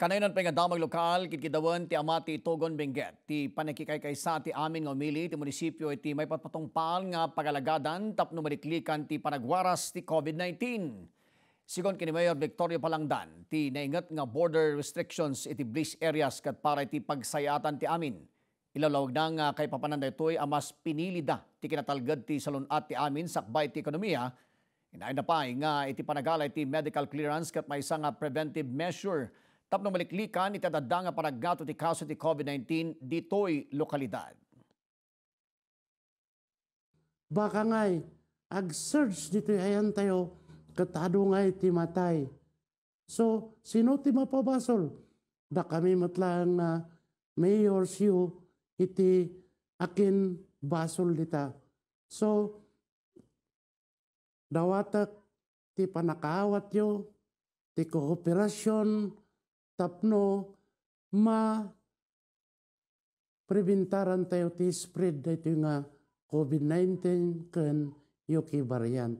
Kanayon pa nga damag lokal, kitkidawan ti amati Togon Benguet. Ti panakikaykaysa ti amin nga umili ti munisipyo iti may patpatungpal nga pagalagadan tapno maliklikan ti panagwaras ti COVID-19. Sigon kini Mayor Victoria Palangdan, ti naingat nga border restrictions iti bliss areas kat para iti pagsayatan ti amin. Ilalawag na nga kay papananda ito'y amas pinili da ti kinatalgad ti salunat ti amin sakbay ti ekonomiya. Inayon na pa nga iti panagala iti medical clearance kat may isang preventive measure Tapno maliklikan itadada nga paraggato ti kaso ti COVID-19 ditoy lokalidad. Baka nga'y ag-search dito'y ayan tayo katado nga'y matay. So, sino ti mapabasol? Da kami matlang na mayor siyo iti akin basol dita. So, dawatak ti panakawat yo, ti kooperasyon, tapno ma preventaran tayo ti spread dito nga COVID-19 ken Yuki variant.